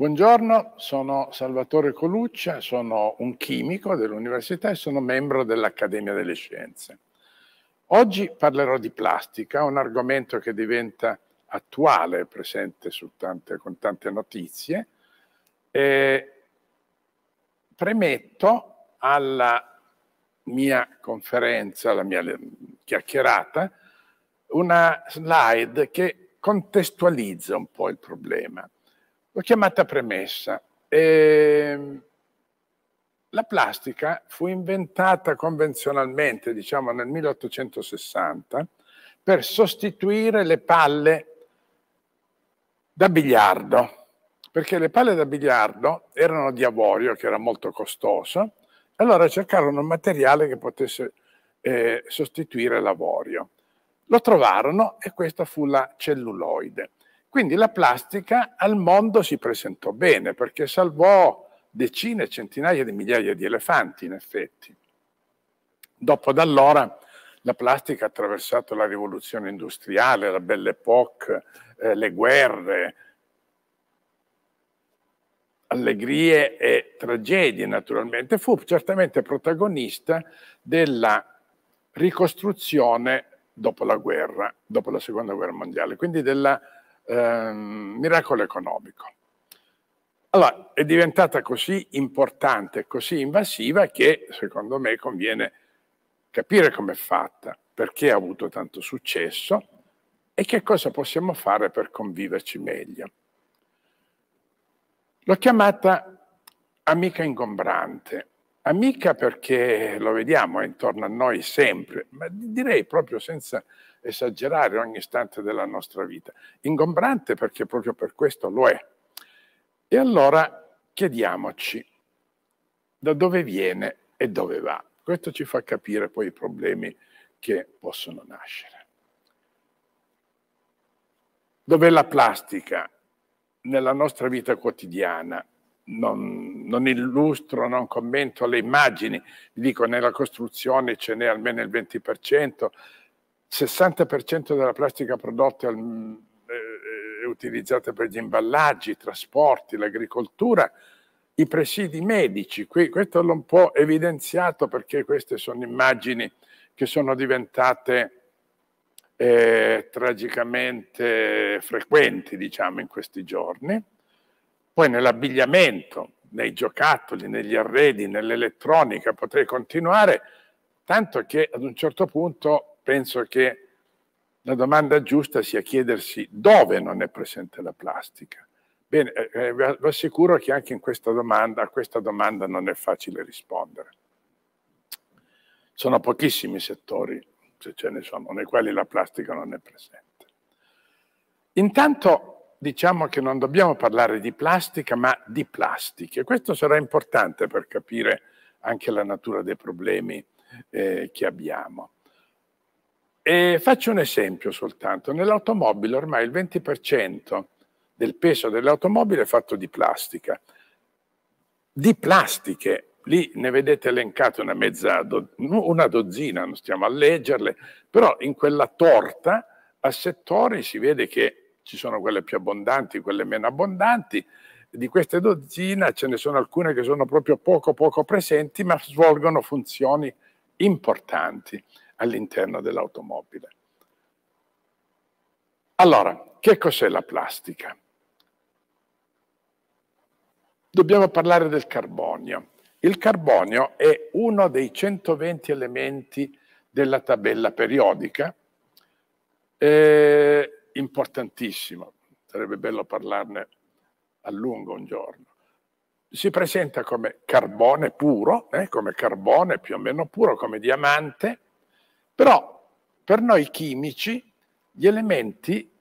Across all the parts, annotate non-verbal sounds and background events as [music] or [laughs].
Buongiorno, sono Salvatore Coluccia, sono un chimico dell'università e sono membro dell'Accademia delle Scienze. Oggi parlerò di plastica, un argomento che diventa attuale, presente tante, con tante notizie. E premetto alla mia conferenza, alla mia chiacchierata, una slide che contestualizza un po' il problema L'ho chiamata premessa. E ehm, la plastica fu inventata convenzionalmente, diciamo nel 1860, per sostituire le palle da biliardo, perché le palle da biliardo erano di avorio, che era molto costoso, allora cercarono un materiale che potesse eh, sostituire l'avorio. Lo trovarono e questa fu la celluloide. Quindi la plastica al mondo si presentò bene perché salvò decine, e centinaia di migliaia di elefanti in effetti. Dopo da allora la plastica ha attraversato la rivoluzione industriale, la Belle Époque, eh, le guerre, allegrie e tragedie naturalmente, fu certamente protagonista della ricostruzione dopo la guerra, dopo la seconda guerra mondiale, quindi della Ehm, miracolo economico. Allora, è diventata così importante, così invasiva, che secondo me conviene capire com'è fatta, perché ha avuto tanto successo e che cosa possiamo fare per conviverci meglio. L'ho chiamata amica ingombrante. Amica perché lo vediamo intorno a noi sempre, ma direi proprio senza esagerare ogni istante della nostra vita. Ingombrante perché proprio per questo lo è. E allora chiediamoci da dove viene e dove va. Questo ci fa capire poi i problemi che possono nascere. Dov'è la plastica nella nostra vita quotidiana? Non, non, illustro, non commento le immagini, vi dico nella costruzione ce n'è almeno il 20%, 60% della plastica prodotta è, è utilizzata per gli imballaggi, i trasporti, l'agricoltura, i presidi medici. Qui, questo l'ho un po' evidenziato perché queste sono immagini che sono diventate eh, tragicamente frequenti, diciamo, in questi giorni. Poi nell'abbigliamento, nei giocattoli, negli arredi, nell'elettronica, potrei continuare, tanto che ad un certo punto penso che la domanda giusta sia chiedersi dove non è presente la plastica. Bene, eh, eh vi assicuro che anche questa domanda, a questa domanda non è facile rispondere. Sono pochissimi i settori, se ce ne sono, nei quali la plastica non è presente. Intanto diciamo che non dobbiamo parlare di plastica, ma di plastiche. Questo sarà importante per capire anche la natura dei problemi eh, che abbiamo. E faccio un esempio soltanto. Nell'automobile ormai il 20% del peso dell'automobile è fatto di plastica. Di plastiche, lì ne vedete elencate una mezza, una dozzina, non stiamo a leggerle, però in quella torta a settori si vede che ci sono quelle più abbondanti, quelle meno abbondanti, di queste dozzine ce ne sono alcune che sono proprio poco poco presenti ma svolgono funzioni importanti all'interno dell'automobile. Allora, che cos'è la plastica? Dobbiamo parlare del carbonio. Il carbonio è uno dei 120 elementi della tabella periodica, è importantissimo, sarebbe bello parlarne a lungo un giorno. Si presenta come carbone puro, eh, come carbone più o meno puro, come diamante, però per noi chimici gli elementi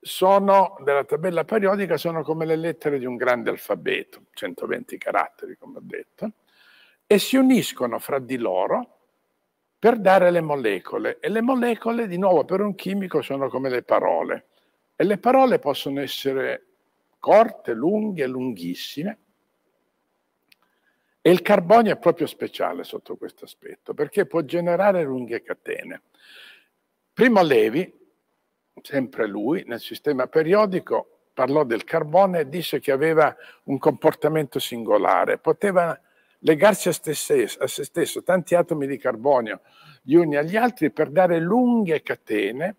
sono, della tabella periodica sono come le lettere di un grande alfabeto, 120 caratteri come ho detto, e si uniscono fra di loro per dare le molecole. E le molecole, di nuovo, per un chimico sono come le parole. E le parole possono essere corte, lunghe, lunghissime, e il carbonio è proprio speciale sotto questo aspetto, perché può generare lunghe catene. Primo Levi, sempre lui, nel sistema periodico, parlò del carbone e disse che aveva un comportamento singolare, poteva legarsi a se, stesso, a se stesso tanti atomi di carbonio gli uni agli altri per dare lunghe catene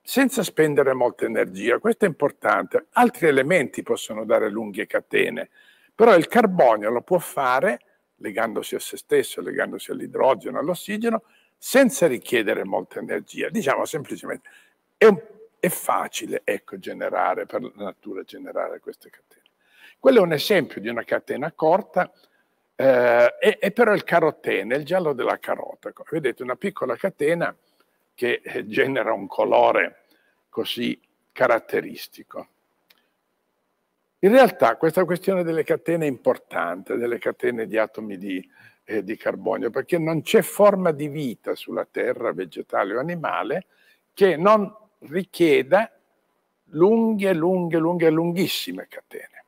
senza spendere molta energia. Questo è importante. Altri elementi possono dare lunghe catene, però il carbonio lo può fare legandosi a se stesso, legandosi all'idrogeno, all'ossigeno, senza richiedere molta energia. Diciamo semplicemente, è, un, è facile ecco, generare, per la natura generare queste catene. Quello è un esempio di una catena corta, eh, è, è, però il carotene, il giallo della carota. Vedete, una piccola catena che eh, genera un colore così caratteristico. In realtà questa questione delle catene è importante, delle catene di atomi di, eh, di carbonio, perché non c'è forma di vita sulla Terra, vegetale o animale, che non richieda lunghe, lunghe, lunghe, lunghissime catene.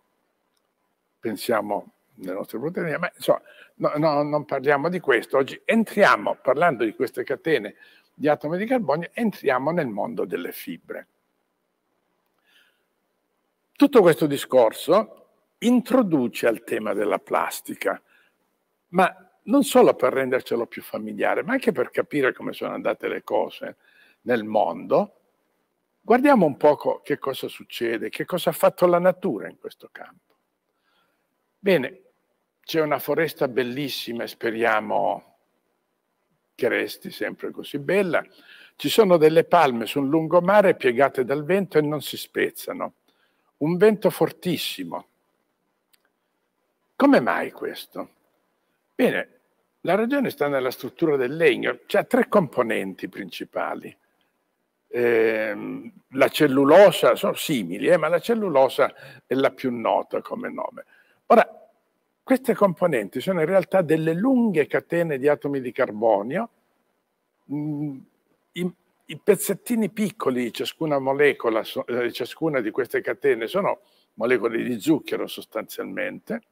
Pensiamo alle nostre proteine, ma insomma, no, no, non parliamo di questo. Oggi entriamo, parlando di queste catene di atomi di carbonio, entriamo nel mondo delle fibre. Tutto questo discorso introduce al tema della plastica, ma non solo per rendercelo più familiare, ma anche per capire come sono andate le cose nel mondo, guardiamo un po' che cosa succede, che cosa ha fatto la natura in questo campo. Bene, c'è una foresta bellissima, speriamo che resti sempre così bella. Ci sono delle palme su un lungomare piegate dal vento e non si spezzano un vento fortissimo. Come mai questo? Bene, la ragione sta nella struttura del legno, c'è tre componenti principali. Eh, la cellulosa, sono simili, eh, ma la cellulosa è la più nota come nome. Ora, queste componenti sono in realtà delle lunghe catene di atomi di carbonio mh, mm, i pezzettini piccoli, di ciascuna molecola, eh, di ciascuna di queste catene sono molecole di zucchero sostanzialmente,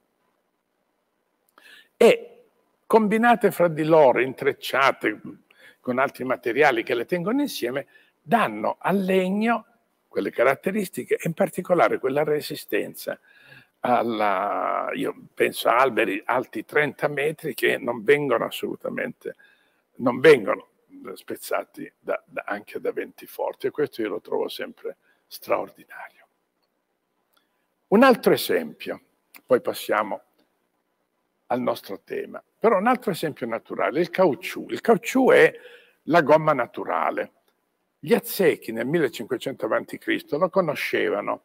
e combinate fra di loro, intrecciate con altri materiali che le tengono insieme, danno al legno quelle caratteristiche e in particolare quella resistenza alla, io penso a alberi alti 30 metri che non vengono assolutamente, non vengono spezzati da, da, anche da venti forti e questo io lo trovo sempre straordinario. Un altro esempio, poi passiamo al nostro tema, però un altro esempio naturale, il caucciù. Il caucciù è la gomma naturale. Gli azzechi nel 1500 a.C. lo conoscevano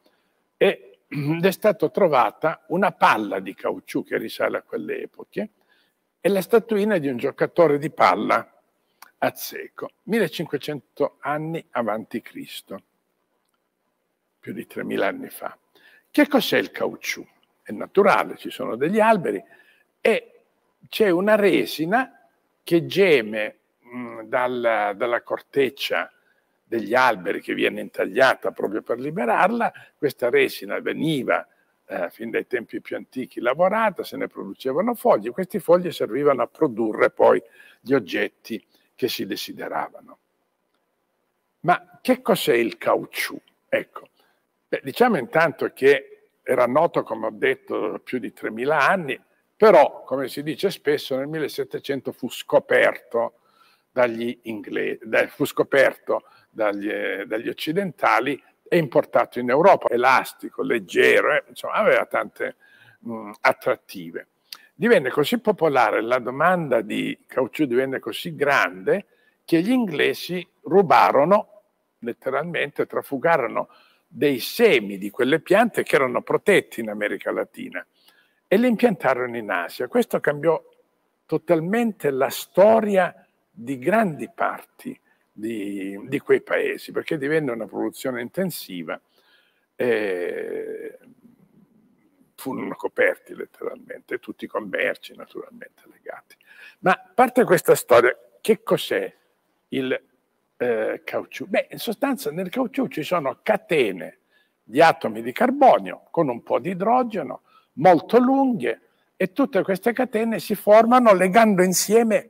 e [clears throat] è stata trovata una palla di caucciù che risale a quelle epoche e la statuina di un giocatore di palla a 1500 anni avanti Cristo, più di 3000 anni fa. Che cos'è il caucciù? È naturale, ci sono degli alberi e c'è una resina che geme mh, mm, dalla, dalla corteccia degli alberi che viene intagliata proprio per liberarla, questa resina veniva eh, fin dai tempi più antichi lavorata, se ne producevano foglie, queste foglie servivano a produrre poi gli oggetti che si desideravano. Ma che cos'è il caucciù? Ecco, beh, diciamo intanto che era noto, come ho detto, da più di 3.000 anni, però, come si dice spesso, nel 1700 fu scoperto dagli, inglesi, fu scoperto dagli, dagli occidentali e importato in Europa, elastico, leggero, eh, insomma, aveva tante mh, attrattive divenne così popolare, la domanda di caucciù divenne così grande che gli inglesi rubarono, letteralmente trafugarono dei semi di quelle piante che erano protetti in America Latina e li impiantarono in Asia. Questo cambiò totalmente la storia di grandi parti di, di quei paesi, perché divenne una produzione intensiva. Eh, furono coperti letteralmente, tutti i commerci naturalmente legati. Ma a parte questa storia, che cos'è il eh, caucciù? Beh, in sostanza nel caucciù ci sono catene di atomi di carbonio con un po' di idrogeno, molto lunghe, e tutte queste catene si formano legando insieme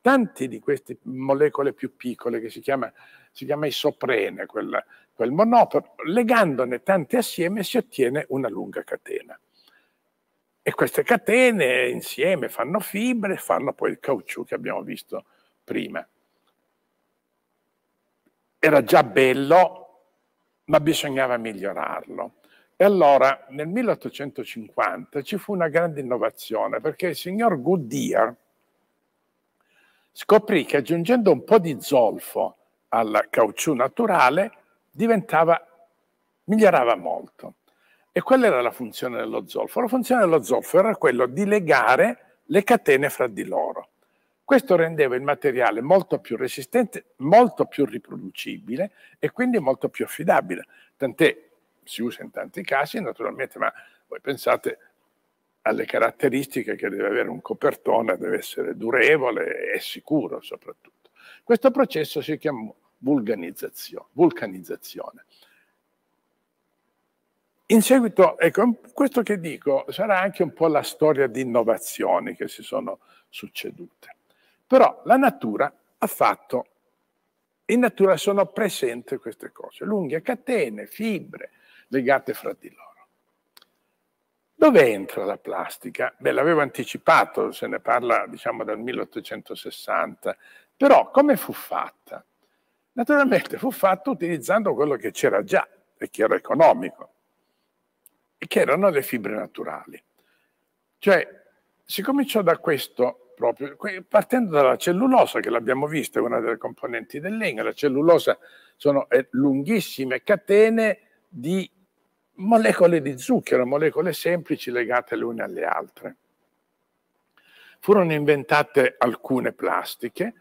tante di queste molecole più piccole che si chiama, si chiama isoprene, quel, quel monopolo, legandone tante assieme si ottiene una lunga catena. E queste catene insieme fanno fibre e fanno poi il caucciù che abbiamo visto prima. Era già bello, ma bisognava migliorarlo. E allora nel 1850 ci fu una grande innovazione perché il signor Goodyear scoprì che aggiungendo un po' di zolfo al caucciù naturale diventava, migliorava molto. E quella era la funzione dello zolfo. La funzione dello zolfo era quella di legare le catene fra di loro. Questo rendeva il materiale molto più resistente, molto più riproducibile e quindi molto più affidabile. Tant'è si usa in tanti casi, naturalmente, ma voi pensate alle caratteristiche che deve avere un copertone, deve essere durevole e sicuro soprattutto. Questo processo si chiama vulcanizzazione. In seguito, ecco, questo che dico sarà anche un po' la storia di innovazioni che si sono succedute. Però la natura ha fatto, in natura sono presenti queste cose, lunghe catene, fibre legate fra di loro. Dove entra la plastica? Beh, l'avevo anticipato, se ne parla diciamo dal 1860, però come fu fatta? Naturalmente fu fatta utilizzando quello che c'era già e che era economico che erano le fibre naturali. Cioè, si cominciò da questo proprio, partendo dalla cellulosa, che l'abbiamo vista, è una delle componenti del legno. La cellulosa sono lunghissime catene di molecole di zucchero, molecole semplici legate le une alle altre. Furono inventate alcune plastiche,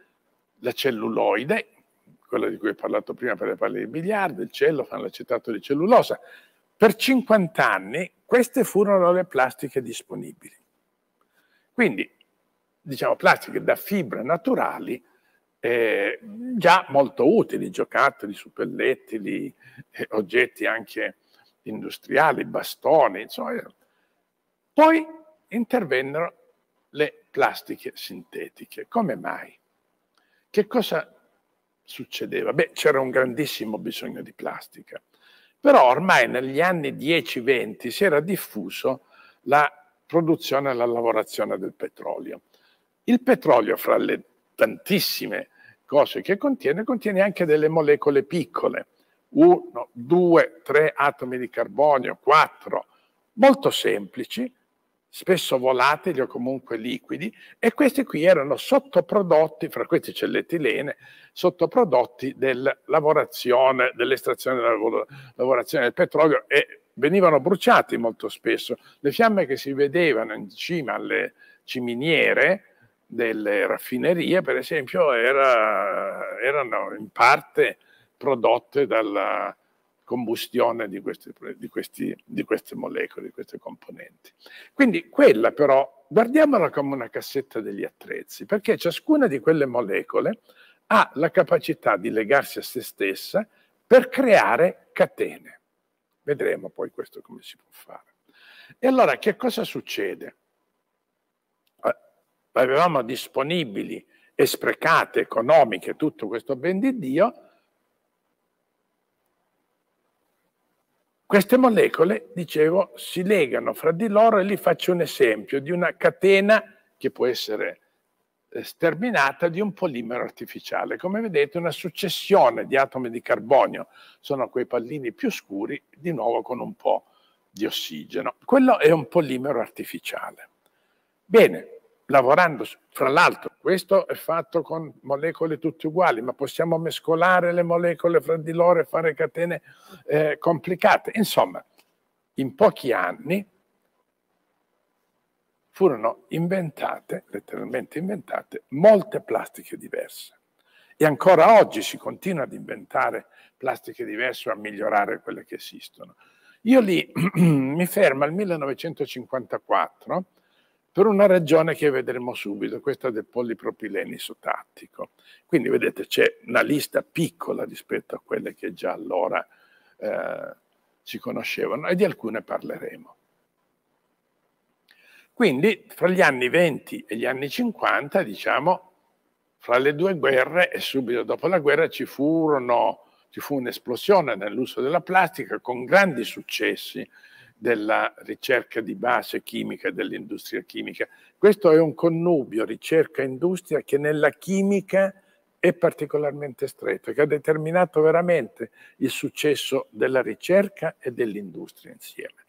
la celluloide, quella di cui ho parlato prima per le palle di biliardo, il cellofan, l'acetato di cellulosa, per 50 anni queste furono le plastiche disponibili. Quindi, diciamo, plastiche da fibre naturali eh, già molto utili, giocattoli, suppellettili, eh, oggetti anche industriali, bastoni, insomma. Eh. Poi intervennero le plastiche sintetiche. Come mai? Che cosa succedeva? Beh, c'era un grandissimo bisogno di plastica. Però ormai negli anni 10-20 si era diffuso la produzione e la lavorazione del petrolio. Il petrolio, fra le tantissime cose che contiene, contiene anche delle molecole piccole, 1, 2, 3 atomi di carbonio, 4, molto semplici, spesso volatili o comunque liquidi, e questi qui erano sottoprodotti, fra questi c'è l'etilene, sottoprodotti della lavorazione, dell'estrazione della lavorazione del petrolio e venivano bruciati molto spesso. Le fiamme che si vedevano in cima alle ciminiere delle raffinerie, per esempio, era, erano in parte prodotte dalla, combustione di queste, di, questi, di queste molecole, di queste componenti. Quindi quella però, guardiamola come una cassetta degli attrezzi, perché ciascuna di quelle molecole ha la capacità di legarsi a se stessa per creare catene. Vedremo poi questo come si può fare. E allora che cosa succede? Eh, avevamo disponibili e sprecate economiche tutto questo ben di Dio, Queste molecole, dicevo, si legano fra di loro e lì faccio un esempio di una catena che può essere eh, sterminata di un polimero artificiale. Come vedete una successione di atomi di carbonio, sono quei pallini più scuri, di nuovo con un po' di ossigeno. Quello è un polimero artificiale. Bene, lavorando, fra l'altro questo è fatto con molecole tutte uguali, ma possiamo mescolare le molecole fra di loro e fare catene eh, complicate. Insomma, in pochi anni furono inventate, letteralmente inventate, molte plastiche diverse. E ancora oggi si continua ad inventare plastiche diverse o a migliorare quelle che esistono. Io lì [clears throat] mi fermo al 1954 per una ragione che vedremo subito, questa del polipropilene isotattico. Quindi vedete c'è una lista piccola rispetto a quelle che già allora eh, si conoscevano e di alcune parleremo. Quindi fra gli anni 20 e gli anni 50, diciamo, fra le due guerre e subito dopo la guerra ci, furono, ci fu un'esplosione nell'uso della plastica con grandi successi della ricerca di base chimica e dell'industria chimica. Questo è un connubio ricerca-industria che nella chimica è particolarmente stretto, che ha determinato veramente il successo della ricerca e dell'industria insieme.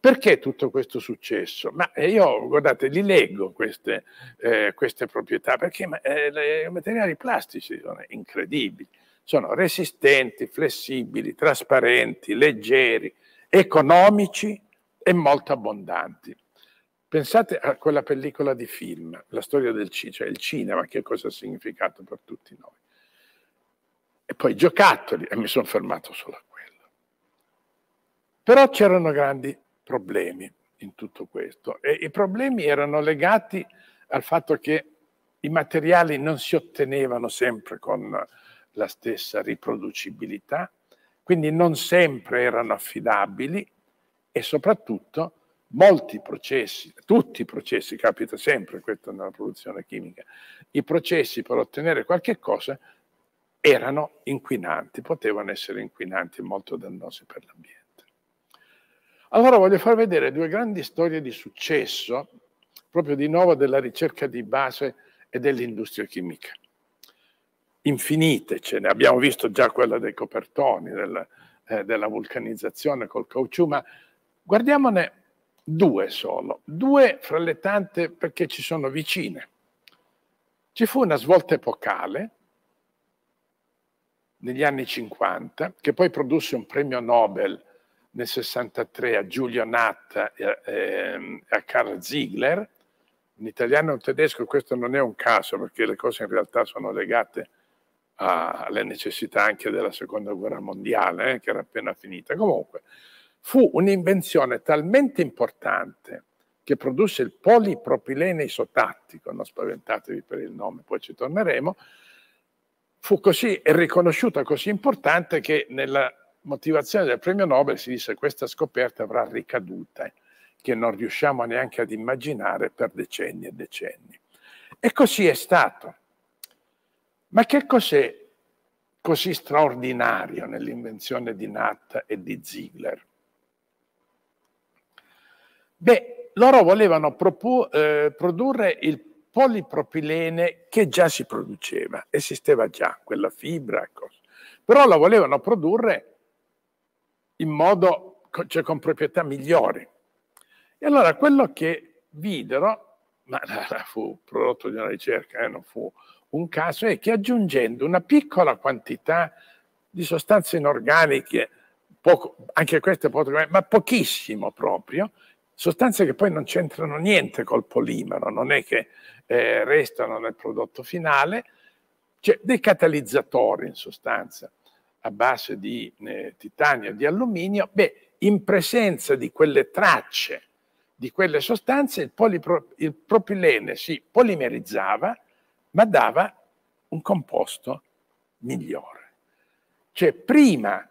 Perché tutto questo successo? Ma eh, io, guardate, li leggo queste, eh, queste proprietà, perché eh, i materiali plastici sono incredibili, sono resistenti, flessibili, trasparenti, leggeri, economici e molto abbondanti. Pensate a quella pellicola di film, la storia del cinema, cioè il cinema, che cosa ha significato per tutti noi. E poi giocattoli, e mi sono fermato solo a quello. Però c'erano grandi problemi in tutto questo e i problemi erano legati al fatto che i materiali non si ottenevano sempre con la stessa riproducibilità, quindi non sempre erano affidabili e soprattutto molti processi, tutti i processi, capita sempre questo nella produzione chimica, i processi per ottenere qualche cosa erano inquinanti, potevano essere inquinanti e molto dannosi per l'ambiente. Allora voglio far vedere due grandi storie di successo, proprio di nuovo della ricerca di base e dell'industria chimica infinite ce ne abbiamo visto già quella dei copertoni, del, eh, della vulcanizzazione col caucciù, ma guardiamone due solo, due fra le tante perché ci sono vicine. Ci fu una svolta epocale negli anni 50 che poi produsse un premio Nobel nel 63 a Giulio Natta e a, eh, a Karl Ziegler, un italiano e un tedesco, questo non è un caso perché le cose in realtà sono legate alle necessità anche della seconda guerra mondiale, eh, che era appena finita. Comunque, fu un'invenzione talmente importante che produsse il polipropilene isotattico, non spaventatevi per il nome, poi ci torneremo, fu così riconosciuta così importante che nella motivazione del premio Nobel si disse che questa scoperta avrà ricadute che non riusciamo neanche ad immaginare per decenni e decenni. E così è stato. Ma che cos'è così straordinario nell'invenzione di Nat e di Ziegler? Beh, loro volevano eh, produrre il polipropilene che già si produceva, esisteva già quella fibra, cosa. però la volevano produrre in modo, cioè con proprietà migliori. E allora quello che videro, ma [laughs] fu prodotto di una ricerca, eh, non fu un caso è che aggiungendo una piccola quantità di sostanze inorganiche, poco, anche queste poco, ma pochissimo proprio, sostanze che poi non c'entrano niente col polimero, non è che eh, restano nel prodotto finale, cioè dei catalizzatori in sostanza a base di eh, titanio e di alluminio, beh, in presenza di quelle tracce, di quelle sostanze, il, il propilene si polimerizzava, ma dava un composto migliore. Cioè, prima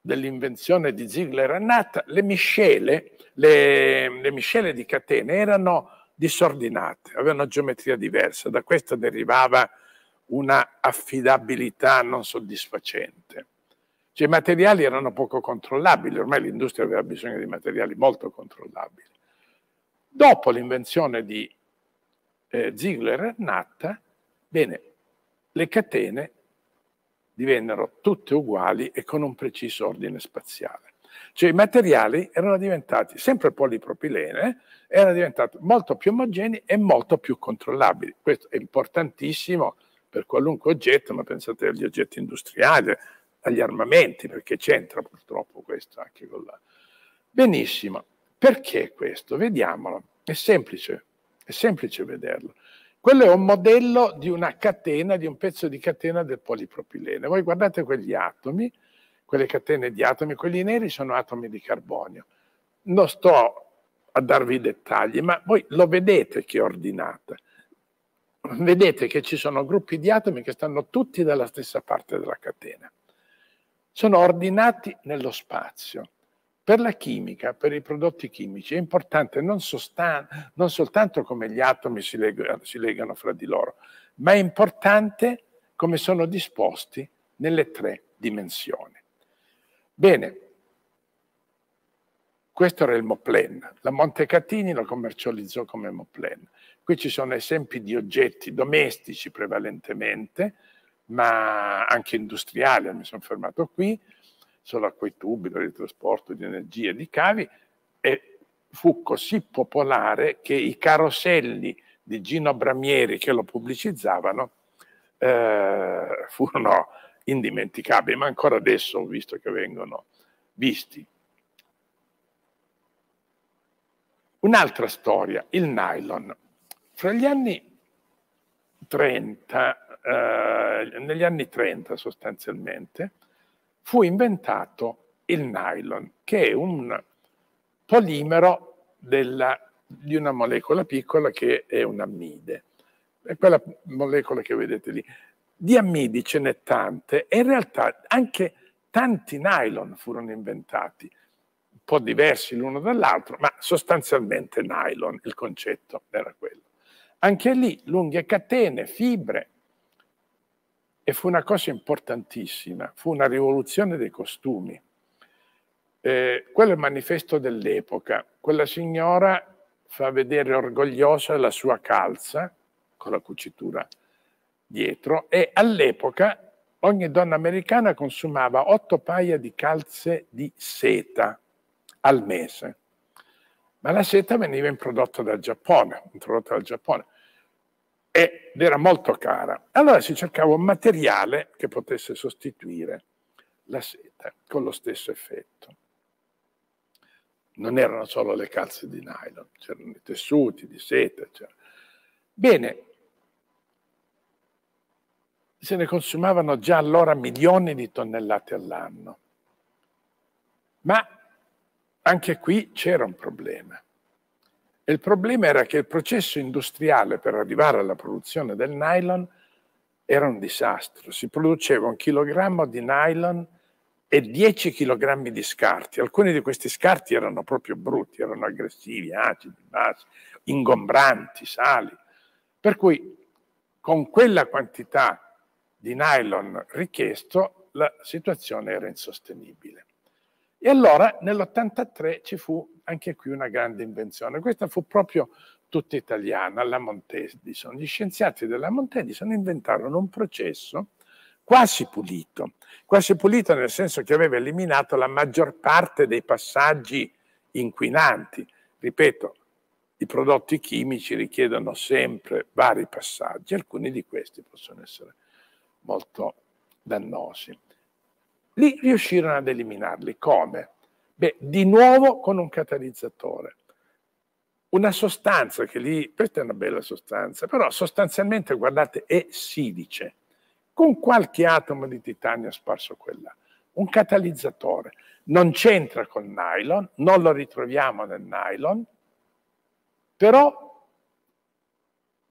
dell'invenzione di Ziegler annata, le miscele, le, le miscele di catene erano disordinate, avevano geometria diversa, da questa derivava una affidabilità non soddisfacente. Cioè, I materiali erano poco controllabili, ormai l'industria aveva bisogno di materiali molto controllabili. Dopo l'invenzione di eh, Ziegler e Natta, Bene, le catene divennero tutte uguali e con un preciso ordine spaziale. Cioè i materiali erano diventati, sempre polipropilene, erano diventati molto più omogenei e molto più controllabili. Questo è importantissimo per qualunque oggetto, ma pensate agli oggetti industriali, agli armamenti, perché c'entra purtroppo questo anche con la... Benissimo, perché questo? Vediamolo, è semplice, è semplice vederlo. Quello è un modello di una catena, di un pezzo di catena del polipropilene. Voi guardate quegli atomi, quelle catene di atomi, quelli neri sono atomi di carbonio. Non sto a darvi i dettagli, ma voi lo vedete che è ordinata. Vedete che ci sono gruppi di atomi che stanno tutti dalla stessa parte della catena. Sono ordinati nello spazio. Per la chimica, per i prodotti chimici, è importante non, non soltanto come gli atomi si, leg si legano fra di loro, ma è importante come sono disposti nelle tre dimensioni. Bene, questo era il Moplen. La Montecatini lo commercializzò come Moplen. Qui ci sono esempi di oggetti domestici prevalentemente, ma anche industriali, mi sono fermato qui, solo a quei tubi per il trasporto di energia, di cavi, e fu così popolare che i caroselli di Gino Bramieri che lo pubblicizzavano eh, furono indimenticabili, ma ancora adesso ho visto che vengono visti. Un'altra storia, il nylon. Fra gli anni 30, eh, negli anni 30 sostanzialmente, fu inventato il nylon, che è un polimero della, di una molecola piccola che è un ammide. È quella molecola che vedete lì. Di ammidi ce n'è tante e in realtà anche tanti nylon furono inventati, un po' diversi l'uno dall'altro, ma sostanzialmente nylon, il concetto era quello. Anche lì lunghe catene, fibre, e fu una cosa importantissima, fu una rivoluzione dei costumi. Eh, quello è il manifesto dell'epoca. Quella signora fa vedere orgogliosa la sua calza, con la cucitura dietro, e all'epoca ogni donna americana consumava otto paia di calze di seta al mese. Ma la seta veniva introdotta dal Giappone, introdotta dal Giappone ed era molto cara. Allora si cercava un materiale che potesse sostituire la seta con lo stesso effetto. Non erano solo le calze di nylon, c'erano i tessuti di seta. Eccetera. Bene, se ne consumavano già allora milioni di tonnellate all'anno. Ma anche qui c'era un problema. E il problema era che il processo industriale per arrivare alla produzione del nylon era un disastro. Si produceva un chilogrammo di nylon e 10 chilogrammi di scarti. Alcuni di questi scarti erano proprio brutti, erano aggressivi, acidi, basi, ingombranti, sali. Per cui con quella quantità di nylon richiesto la situazione era insostenibile. E allora nell'83 ci fu anche qui una grande invenzione. Questa fu proprio tutta italiana, la Montedison. Gli scienziati della Montedison inventarono un processo quasi pulito, quasi pulito nel senso che aveva eliminato la maggior parte dei passaggi inquinanti. Ripeto, i prodotti chimici richiedono sempre vari passaggi, alcuni di questi possono essere molto dannosi. Lì riuscirono ad eliminarli. Come? Beh, di nuovo con un catalizzatore. Una sostanza che lì, questa è una bella sostanza, però sostanzialmente, guardate, è silice, con qualche atomo di titanio sparso quella. Un catalizzatore. Non c'entra col nylon, non lo ritroviamo nel nylon, però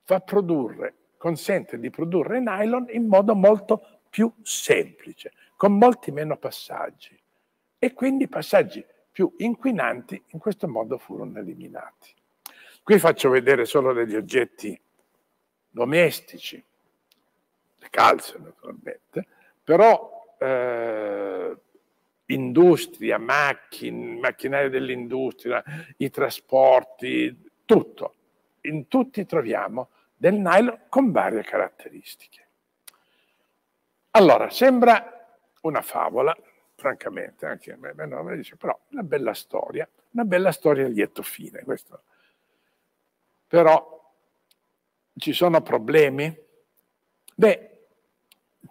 fa produrre, consente di produrre nylon in modo molto più semplice con molti meno passaggi e quindi passaggi più inquinanti in questo modo furono eliminati. Qui faccio vedere solo degli oggetti domestici, le calze naturalmente, però eh, industria, macchine, macchinari dell'industria, i trasporti, tutto. In tutti troviamo del nylon con varie caratteristiche. Allora, sembra una favola, francamente, anche a me, no, me dice, però una bella storia, una bella storia a lieto fine. Questo. Però ci sono problemi? Beh,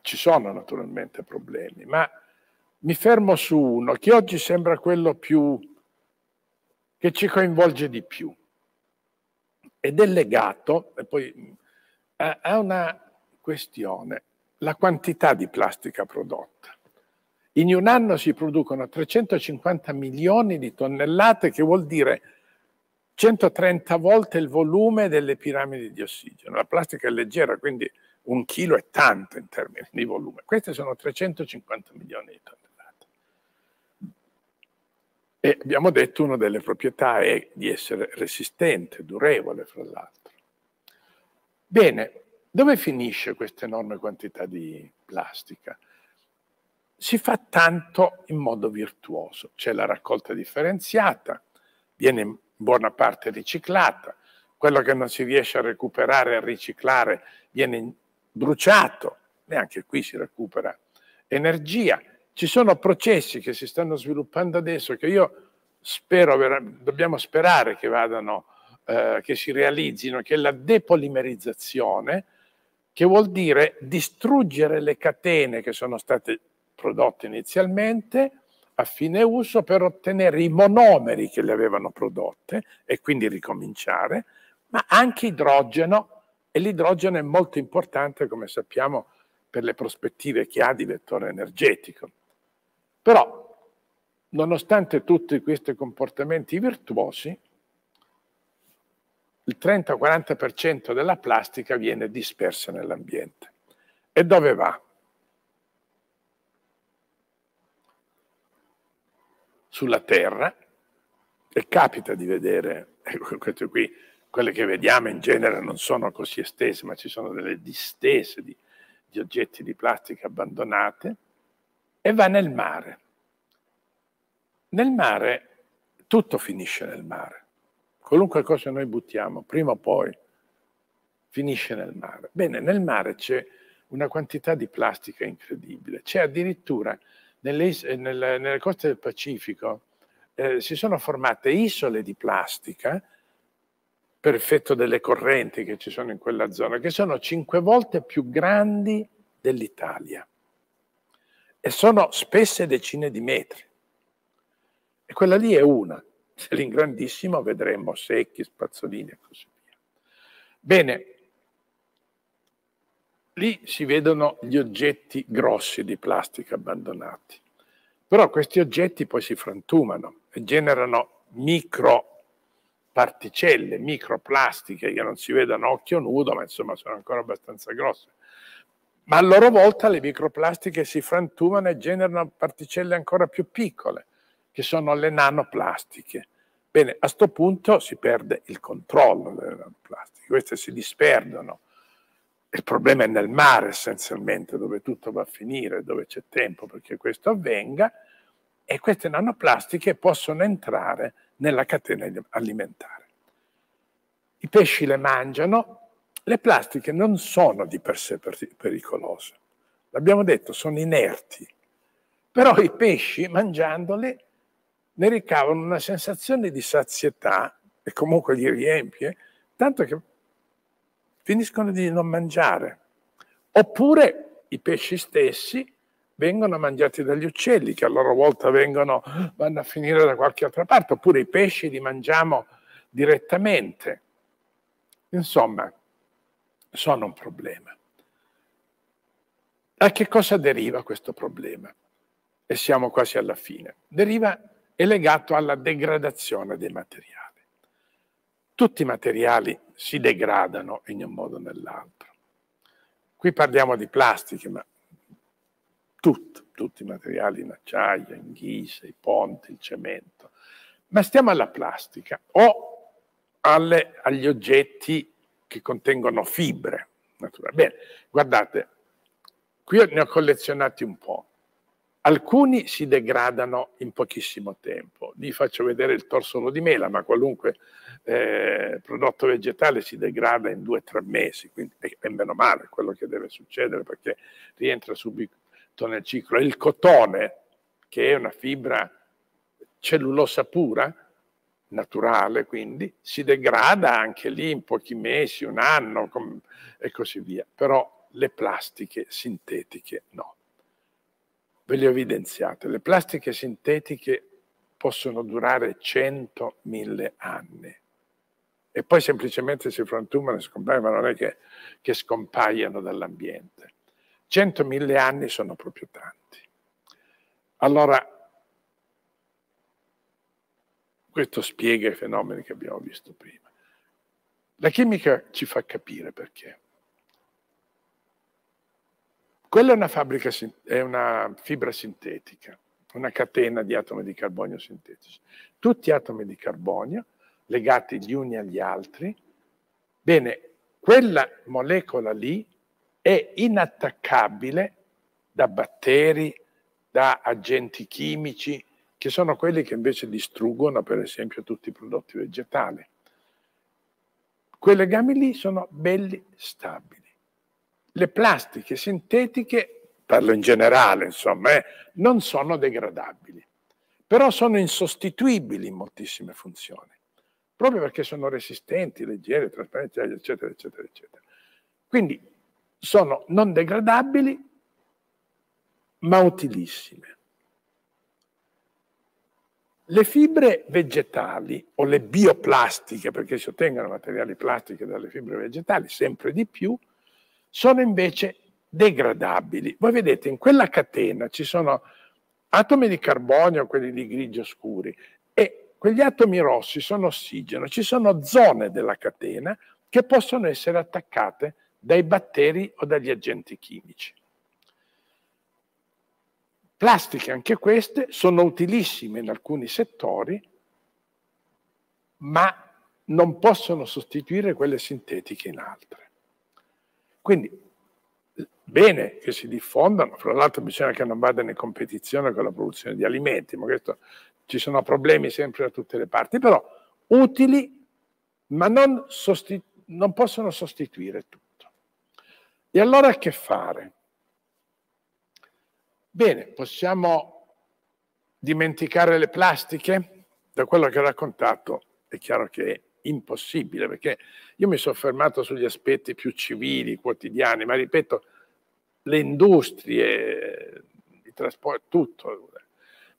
ci sono naturalmente problemi, ma mi fermo su uno che oggi sembra quello più che ci coinvolge di più ed è legato e poi, a una questione, la quantità di plastica prodotta. In un anno si producono 350 milioni di tonnellate, che vuol dire 130 volte il volume delle piramidi di ossigeno. La plastica è leggera, quindi un chilo è tanto in termini di volume. Queste sono 350 milioni di tonnellate. E abbiamo detto una delle proprietà è di essere resistente, durevole, fra l'altro. Bene, dove finisce questa enorme quantità di plastica? si fa tanto in modo virtuoso. C'è la raccolta differenziata, viene in buona parte riciclata, quello che non si riesce a recuperare e a riciclare viene bruciato, neanche qui si recupera energia. Ci sono processi che si stanno sviluppando adesso che io spero, dobbiamo sperare che vadano, eh, che si realizzino, che è la depolimerizzazione, che vuol dire distruggere le catene che sono state prodotte inizialmente a fine uso per ottenere i monomeri che le avevano prodotte e quindi ricominciare, ma anche idrogeno e l'idrogeno è molto importante come sappiamo per le prospettive che ha di vettore energetico. Però nonostante tutti questi comportamenti virtuosi, il 30-40% della plastica viene dispersa nell'ambiente. E dove va? sulla Terra e capita di vedere, [laughs] ecco questo qui, quelle che vediamo in genere non sono così estese, ma ci sono delle distese di, di oggetti di plastica abbandonate, e va nel mare. Nel mare tutto finisce nel mare. Qualunque cosa noi buttiamo, prima o poi, finisce nel mare. Bene, nel mare c'è una quantità di plastica incredibile. C'è addirittura nelle, eh, nelle, nelle coste del Pacifico eh, si sono formate isole di plastica per effetto delle correnti che ci sono in quella zona, che sono cinque volte più grandi dell'Italia e sono spesse decine di metri. E quella lì è una. Se [laughs] l'ingrandissimo vedremo secchi, spazzolini e così via. Bene, lì si vedono gli oggetti grossi di plastica abbandonati. Però questi oggetti poi si frantumano e generano microparticelle, microplastiche che non si vedono a occhio nudo, ma insomma sono ancora abbastanza grosse. Ma a loro volta le microplastiche si frantumano e generano particelle ancora più piccole, che sono le nanoplastiche. Bene, a questo punto si perde il controllo delle nanoplastiche, queste si disperdono il problema è nel mare essenzialmente, dove tutto va a finire, dove c'è tempo perché questo avvenga, e queste nanoplastiche possono entrare nella catena alimentare. I pesci le mangiano, le plastiche non sono di per sé pericolose, l'abbiamo detto, sono inerti, però i pesci mangiandole ne ricavano una sensazione di sazietà e comunque li riempie, tanto che finiscono di non mangiare. Oppure i pesci stessi vengono mangiati dagli uccelli, che a loro volta vengono, vanno a finire da qualche altra parte, oppure i pesci li mangiamo direttamente. Insomma, sono un problema. Da che cosa deriva questo problema? E siamo quasi alla fine. Deriva, è legato alla degradazione dei materiali. Tutti i materiali si degradano in un modo o nell'altro. Qui parliamo di plastiche, ma tutto, tutti i materiali in acciaio, in ghise, i ponti, il cemento. Ma stiamo alla plastica o alle, agli oggetti che contengono fibre. Bene, guardate, qui ne ho collezionati un po'. Alcuni si degradano in pochissimo tempo. Vi faccio vedere il torsolo di mela, ma qualunque eh, prodotto vegetale si degrada in due o tre mesi, quindi è, meno male quello che deve succedere perché rientra subito nel ciclo. Il cotone, che è una fibra cellulosa pura, naturale quindi, si degrada anche lì in pochi mesi, un anno e così via, però le plastiche sintetiche no. Ve le ho evidenziate, le plastiche sintetiche possono durare 100.000 anni e poi semplicemente si frantumano e scompaiono, ma non è che, che scompaiano dall'ambiente. 100.000 anni sono proprio tanti. Allora, questo spiega i fenomeni che abbiamo visto prima. La chimica ci fa capire perché. Quella è una, fabbrica, è una fibra sintetica, una catena di atomi di carbonio sintetici. Tutti gli atomi di carbonio legati gli uni agli altri, bene, quella molecola lì è inattaccabile da batteri, da agenti chimici, che sono quelli che invece distruggono per esempio tutti i prodotti vegetali. Quei legami lì sono belli stabili. Le plastiche sintetiche, parlo in generale insomma, eh, non sono degradabili, però sono insostituibili in moltissime funzioni proprio perché sono resistenti, leggere, trasparenti, eccetera, eccetera, eccetera. Quindi sono non degradabili, ma utilissime. Le fibre vegetali o le bioplastiche, perché si ottengono materiali plastiche dalle fibre vegetali sempre di più, sono invece degradabili. Voi vedete, in quella catena ci sono atomi di carbonio, quelli di grigio scuri, Quegli atomi rossi sono ossigeno, ci sono zone della catena che possono essere attaccate dai batteri o dagli agenti chimici. Plastiche, anche queste, sono utilissime in alcuni settori, ma non possono sostituire quelle sintetiche in altre. Quindi bene che si diffondano, fra l'altro bisogna che non vadano in competizione con la produzione di alimenti, ma questo, ci sono problemi sempre da tutte le parti, però utili, ma non, sostitu- non possono sostituire tutto. E allora che fare? Bene, possiamo dimenticare le plastiche? Da quello che ho raccontato è chiaro che è impossibile, perché io mi sono fermato sugli aspetti più civili, quotidiani, ma ripeto, le industrie, i trasporti, tutto.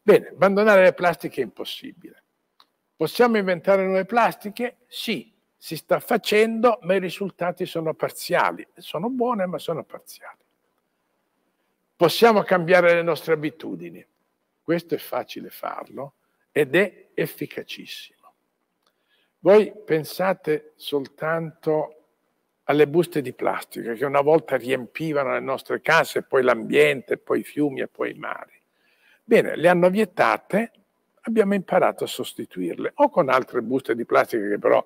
Bene, abbandonare le plastiche è impossibile. Possiamo inventare nuove plastiche? Sì, si sta facendo, ma i risultati sono parziali. Sono buone, ma sono parziali. Possiamo cambiare le nostre abitudini. Questo è facile farlo ed è efficacissimo. Voi pensate soltanto alle buste di plastica che una volta riempivano le nostre case, poi l'ambiente, poi i fiumi e poi i mari. Bene, le hanno vietate, abbiamo imparato a sostituirle o con altre buste di plastica che però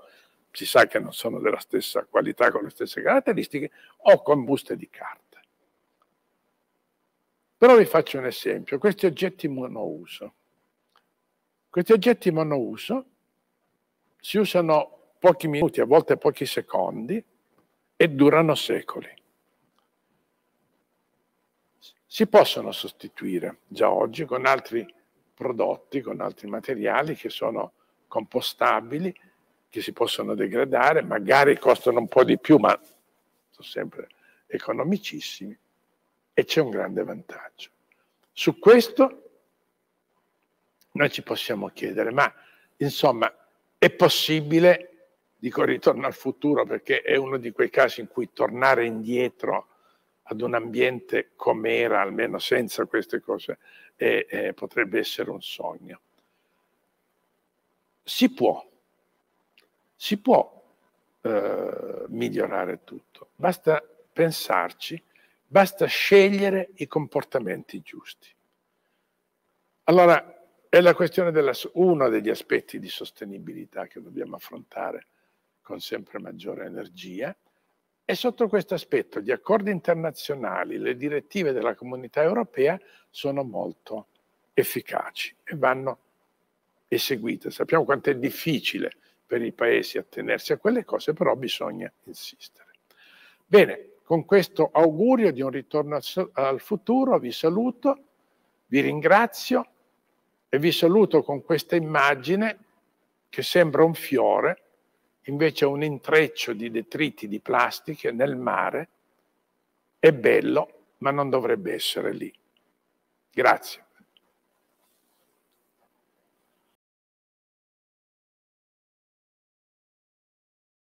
si sa che non sono della stessa qualità, con le stesse caratteristiche, o con buste di carta. Però vi faccio un esempio, questi oggetti monouso. Questi oggetti monouso si usano pochi minuti, a volte pochi secondi, e durano secoli. Si possono sostituire già oggi con altri prodotti, con altri materiali che sono compostabili, che si possono degradare, magari costano un po' di più, ma sono sempre economicissimi e c'è un grande vantaggio. Su questo noi ci possiamo chiedere, ma insomma è possibile dico ritorno al futuro perché è uno di quei casi in cui tornare indietro ad un ambiente come era, almeno senza queste cose, è, è, potrebbe essere un sogno. Si può, si può eh, migliorare tutto, basta pensarci, basta scegliere i comportamenti giusti. Allora, è la questione della, uno degli aspetti di sostenibilità che dobbiamo affrontare con sempre maggiore energia e sotto questo aspetto gli accordi internazionali, le direttive della comunità europea sono molto efficaci e vanno eseguite. Sappiamo quanto è difficile per i paesi attenersi a quelle cose, però bisogna insistere. Bene, con questo augurio di un ritorno al futuro vi saluto, vi ringrazio e vi saluto con questa immagine che sembra un fiore invece un intreccio di detriti, di plastiche nel mare, è bello, ma non dovrebbe essere lì. Grazie.